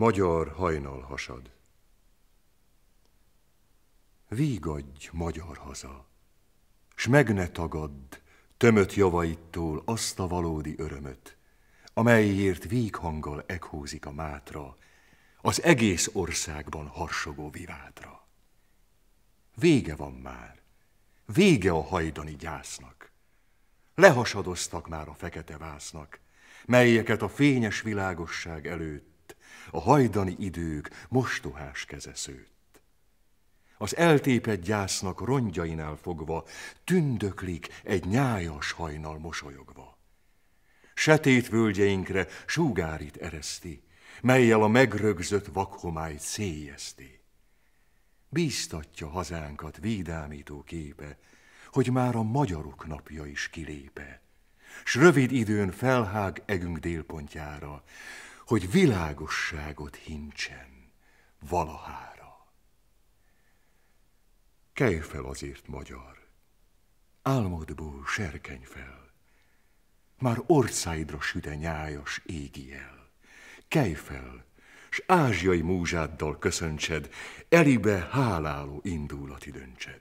magyar hajnal hasad. Vígadj, magyar haza, s meg ne tagadd tömött javaittól azt a valódi örömöt, amelyért víghanggal ekhózik a mátra, az egész országban harsogó vivátra. Vége van már, vége a hajdani gyásznak. Lehasadoztak már a fekete vásznak, melyeket a fényes világosság előtt a hajdani idők mostohás keze szőtt. Az eltépett gyásznak rongyainál fogva tündöklik egy nyájas hajnal mosolyogva. Setét völgyeinkre súgárit ereszti, melyel a megrögzött vakhomályt széjezti. Bíztatja hazánkat védámító képe, hogy már a magyarok napja is kilépe, s rövid időn felhág egünk délpontjára, hogy világosságot hincsen valahára. Kelj fel azért, magyar, álmodból serkeny fel, már orszáidra süde nyájas égi el. Kelj fel, s ázsiai múzsáddal köszöntsed, elibe háláló indulati döntsed.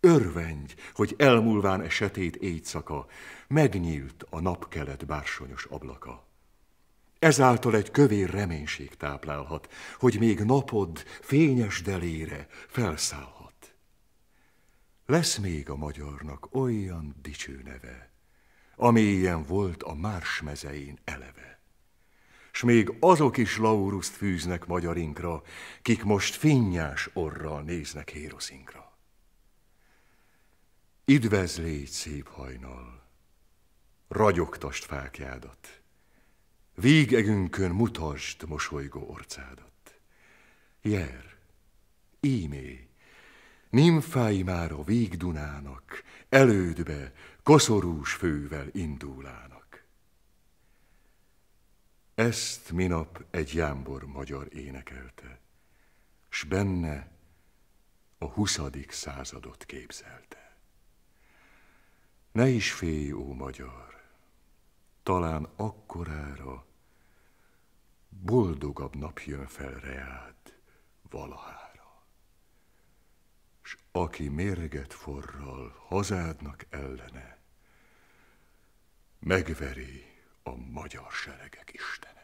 Örvendj, hogy elmúlván esetét éjszaka, megnyílt a napkelet bársonyos ablaka. Ezáltal egy kövér reménység táplálhat, hogy még napod fényes delére felszállhat. Lesz még a magyarnak olyan dicső neve, ami ilyen volt a Márs mezein eleve. S még azok is lauruszt fűznek magyarinkra, kik most finnyás orral néznek héroszinkra. Idvez légy szép hajnal, ragyogtast fákjádat, Végegünkön mutasd mosolygó orcádat. Jer, ímé, nimfái már a végdunának, elődbe, koszorús fővel indulának. Ezt minap egy jámbor magyar énekelte, s benne a huszadik századot képzelte. Ne is félj, ó magyar, talán akkorára, boldogabb nap jön fel reád valahára. S aki mérget forral hazádnak ellene, megveri a magyar seregek istene.